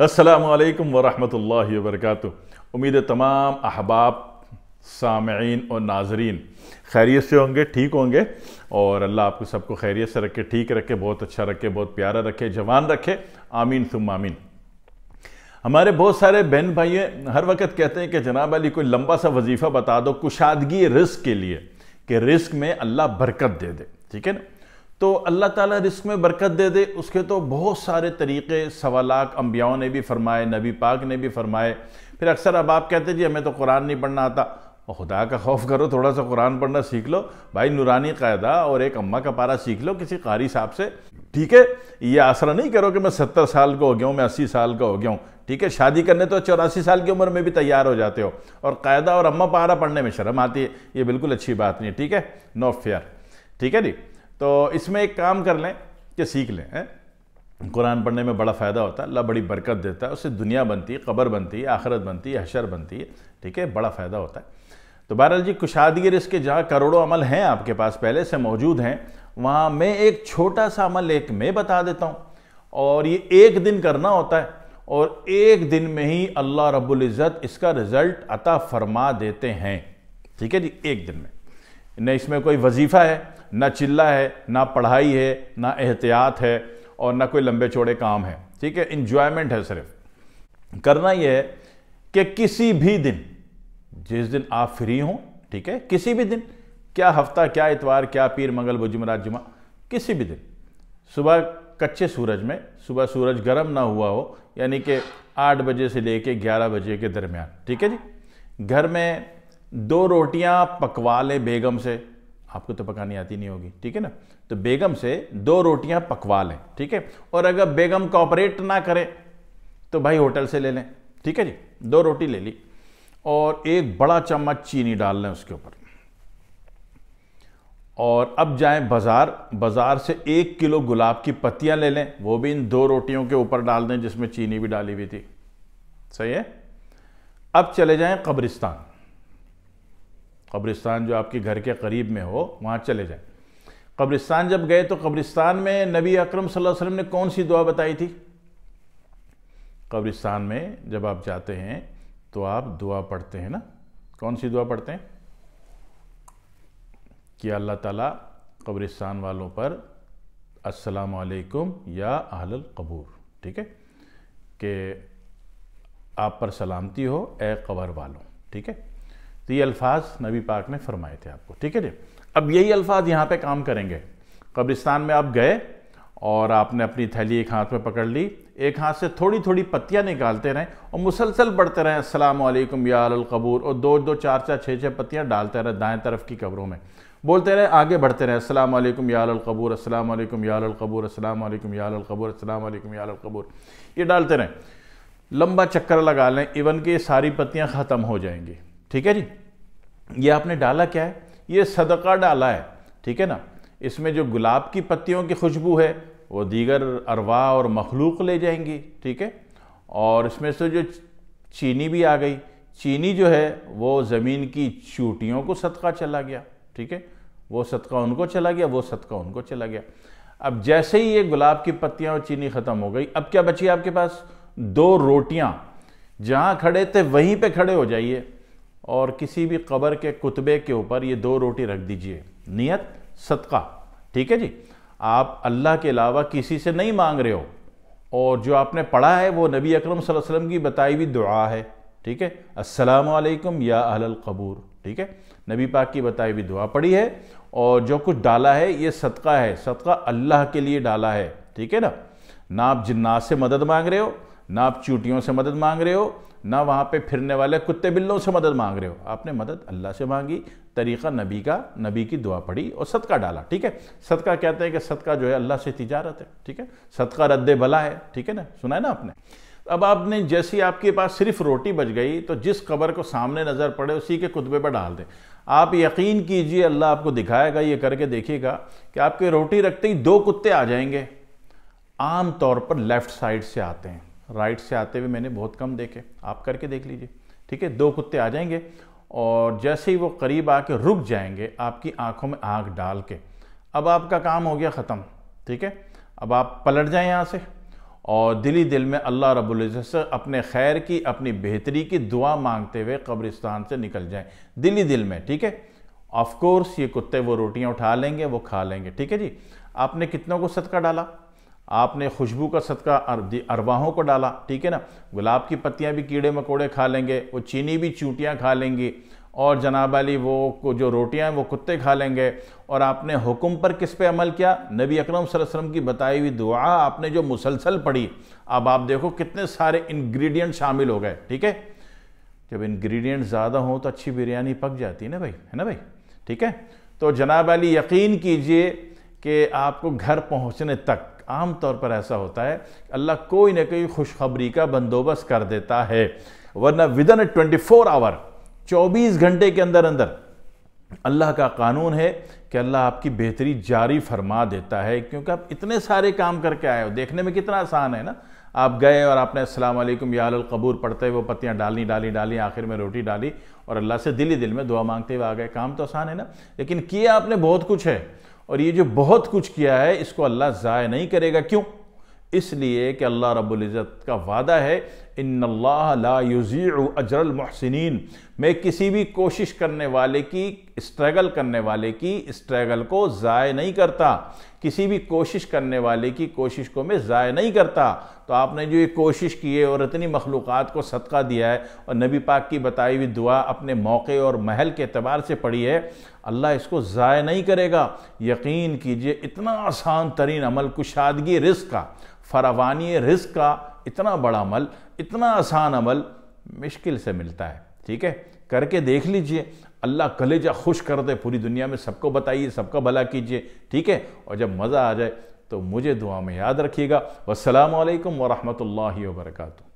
असलकम वरहमल वरक उम्मीद तमाम अहबाब सामीन और नाजरीन खैरियत से होंगे ठीक होंगे और अल्लाह आपको सबको खैरियत से रखे ठीक रखे बहुत अच्छा रखे बहुत प्यारा रखे जवान रखे आमीन सुम आमीन हमारे बहुत सारे बहन भाई हर वक्त कहते हैं कि जनाब अली कोई लंबा सा वजीफ़ा बता दो कुशादगी रिस्क के लिए कि रिस्क में अल्लाह बरकत दे दे ठीक है ना तो अल्लाह ताला रिस्क में बरकत दे दे उसके तो बहुत सारे तरीके सवालाक अम्बियाओं ने भी फरमाए नबी पाक ने भी फरमाए फिर अक्सर अब आप कहते जी हमें तो कुरान नहीं पढ़ना आता और खुदा का खौफ करो थोड़ा सा कुरान पढ़ना सीख लो भाई नूरानी कायदा और एक अम्मा का पारा सीख लो किसी कारी साहब से ठीक है ये आसरा नहीं करो कि मैं सत्तर साल का हो गया हूँ मैं अस्सी साल का हो गया हूँ ठीक है शादी करने तो चौरासी साल की उम्र में भी तैयार हो जाते हो और कायदा और अम्मा पारा पढ़ने में शर्म आती है ये बिल्कुल अच्छी बात नहीं है ठीक है नो फेयर ठीक है जी तो इसमें एक काम कर लें कि सीख लें कुरान पढ़ने में बड़ा फ़ायदा होता है अल्लाह बड़ी बरकत देता है उससे दुनिया बनती है कबर बनती है आखरत बनती है हशर बनती है ठीक है बड़ा फ़ायदा होता है तो बहरहाल जी कुशादगिर इसके जहाँ करोड़ों अमल हैं आपके पास पहले से मौजूद हैं वहाँ मैं एक छोटा सा अमल एक मैं बता देता हूँ और ये एक दिन करना होता है और एक दिन में ही अल्लाह रब्बुल इज़्ज़त इसका रिज़ल्ट अता फरमा देते हैं ठीक है जी एक दिन में न इसमें कोई वजीफ़ा है ना चिल्ला है ना पढ़ाई है ना एहतियात है और ना कोई लंबे चौड़े काम है ठीक है इन्जॉयमेंट है सिर्फ करना यह है कि किसी भी दिन जिस दिन आप फ्री हों ठीक है किसी भी दिन क्या हफ्ता क्या इतवार क्या पीर मंगल बुजमरात जुमा किसी भी दिन सुबह कच्चे सूरज में सुबह सूरज गर्म ना हुआ हो यानी कि आठ बजे से लेके ग्यारह बजे के दरमियान ठीक है जी घर में दो रोटियां पकवा ले बेगम से आपको तो पकानी आती नहीं होगी ठीक है ना तो बेगम से दो रोटियां पकवा लें ठीक है और अगर बेगम कॉपरेट ना करे तो भाई होटल से ले लें ठीक है जी दो रोटी ले ली और एक बड़ा चम्मच चीनी डाल लें उसके ऊपर और अब जाएं बाज़ार बाज़ार से एक किलो गुलाब की पत्तियां ले लें वो भी इन दो रोटियों के ऊपर डाल दें जिसमें चीनी भी डाली हुई थी सही है अब चले जाएं कब्रिस्तान कब्रिस्तान जो आपके घर के करीब में हो वहाँ चले जाए कब्रिस्तान जब गए तो कब्रिस्तान में नबी अकरम सल्लल्लाहु अलैहि वसल्लम ने कौन सी दुआ बताई थी कब्रिस्तान में जब आप जाते हैं तो आप दुआ पढ़ते हैं ना कौन सी दुआ पढ़ते हैं कि अल्लाह ताला कब्रिस्तान वालों पर अस्सलाम वालेकुम या अहल कबूर ठीक है कि आप पर सलामती हो ए कबर वालों ठीक है तो ये अल्फाज नबी पाक ने फरमाए थे आपको ठीक है जी अब यही अल्फाज यहाँ पे काम करेंगे कब्रिस्तान में आप गए और आपने अपनी थैली एक हाथ में पकड़ ली एक हाथ से थोड़ी थोड़ी पत्तियाँ निकालते रहें और मुसलसल बढ़ते रहें असलम यालकबूर और दो दो चार चार छः छः पत्तियाँ डालते रहें दाएँ तरफ की कब्रों में बोलते रहे आगे बढ़ते रहे अस्सलाम वालेकुम या अलकबूर अस्सलाम वालेकुम या अलकबूर अस्सलाम वालेकुम या अलकबूर अस्सलाम वालेकुम या ये डालते रहें लंबा चक्कर लगा लें इवन कि सारी पत्तियाँ ख़त्म हो जाएंगी ठीक है जी ये आपने डाला क्या है ये सदका डाला है ठीक है ना इसमें जो गुलाब की पत्तियों की खुशबू है वो दीगर अरवा और मखलूक ले जाएंगी ठीक है और इसमें से जो चीनी भी आ गई चीनी जो है वो ज़मीन की चूटियों को सदका चला गया ठीक है वो सदका उनको चला गया वो सदका उनको चला गया अब जैसे ही ये गुलाब की पत्तियाँ और चीनी ख़त्म हो गई अब क्या बची आपके पास दो रोटियाँ जहाँ खड़े थे वहीं पे खड़े हो जाइए और किसी भी कबर के कुतबे के ऊपर ये दो रोटी रख दीजिए नियत सदका ठीक है जी आप अल्लाह के अलावा किसी से नहीं मांग रहे हो और जो आपने पढ़ा है वो नबी अकरम सल्लल्लाहु अलैहि वसल्लम की बताई हुई दुआ है ठीक है अस्सलाम वालेकुम या अहल कबूर ठीक है नबी पाक की बताई हुई दुआ पढ़ी है और जो कुछ डाला है ये सदका है सदका अल्लाह के लिए डाला है ठीक है ना ना आप जिन्नात से मदद मांग रहे हो ना आप चूटियों से मदद मांग रहे हो ना वहाँ पे फिरने वाले कुत्ते बिल्लों से मदद मांग रहे हो आपने मदद अल्लाह से मांगी तरीक़ा नबी का नबी की दुआ पड़ी और सदका डाला ठीक है सदका कहते हैं कि सदका जो है अल्लाह से तिजारत है ठीक है सदका रद्द भला है ठीक है ना सुना है ना आपने अब आपने जैसी आपके पास सिर्फ रोटी बच गई तो जिस कबर को सामने नज़र पड़े उसी के कुतबे पर डाल दें आप यकीन कीजिए अल्लाह आपको दिखाएगा ये करके देखिएगा कि आपके रोटी रखते ही दो कुत्ते आ जाएंगे आम तौर पर लेफ़्ट साइड से आते हैं राइट से आते हुए मैंने बहुत कम देखे आप करके देख लीजिए ठीक है दो कुत्ते आ जाएंगे और जैसे ही वो करीब आके रुक जाएंगे आपकी आंखों में आग डाल के अब आपका काम हो गया ख़त्म ठीक है अब आप पलट जाएं यहाँ से और दिली दिल में अल्लाह रबुल्ज़त से अपने खैर की अपनी बेहतरी की दुआ मांगते हुए कब्रिस्तान से निकल जाएं दिली दिल में ठीक है ऑफ़ कोर्स ये कुत्ते वो रोटियाँ उठा लेंगे वो खा लेंगे ठीक है जी आपने कितनों को सदका डाला आपने खुशबू का सदका अरवाहों को डाला ठीक है ना गुलाब की पत्तियां भी कीड़े मकोड़े खा लेंगे वो चीनी भी चूटियां खा लेंगी और जनाब अली वो जो रोटियां हैं वो कुत्ते खा लेंगे और आपने हुक्म पर किस पे अमल किया नबी अकरम वसल्लम की बताई हुई दुआ आपने जो मुसलसल पढ़ी अब आप देखो कितने सारे इंग्रेडिएंट शामिल हो गए ठीक है जब इंग्रेडिएंट ज़्यादा हों तो अच्छी बिरयानी पक जाती है ना भाई है ना भाई ठीक है तो जनाब अली यकीन कीजिए कि आपको घर पहुँचने तक आम तौर पर ऐसा होता है अल्लाह कोई ना कोई खुशखबरी का बंदोबस्त कर देता है वरना within twenty four hour चौबीस घंटे के अंदर अंदर अल्लाह का कानून है कि अल्लाह आपकी बेहतरी जारी फरमा देता है क्योंकि आप इतने सारे काम करके आए हो देखने में कितना आसान है ना आप गए और आपने अस्सलाम वालेकुम कबूर पढ़ते हुए पत्तियाँ डाली डाली डाली आखिर में रोटी डाली और अल्लाह से दिल ही दिल में दुआ मांगते हुए आ गए काम तो आसान है ना लेकिन किया आपने बहुत कुछ है और ये जो बहुत कुछ किया है इसको अल्लाह ज़ाय नहीं करेगा क्यों इसलिए कि अल्लाह इज़्ज़त का वादा है इन लाजी अजरल महसिन मैं किसी भी कोशिश करने वाले की स्ट्रगल करने वाले की स्ट्रगल को ज़ाय नहीं करता किसी भी कोशिश करने वाले की कोशिश को मैं ज़ाय नहीं करता तो आपने जो ये कोशिश की है और इतनी मखलूक़ को सदका दिया है और नबी पाक की बताई हुई दुआ अपने मौके और महल के अतबार से पड़ी है अल्लाह इसको ज़ाय नहीं करेगा यकीन कीजिए इतना आसान तरीन अमल कुशादगी रिस्क का फरावानी रिस्क का इतना बड़ा अमल इतना आसान अमल मुश्किल से मिलता है ठीक है करके देख लीजिए अल्लाह कलेजा खुश कर दे पूरी दुनिया में सबको बताइए सबका भला कीजिए ठीक है और जब मज़ा आ जाए तो मुझे दुआ में याद रखिएगा वालकम वरहमल वर्का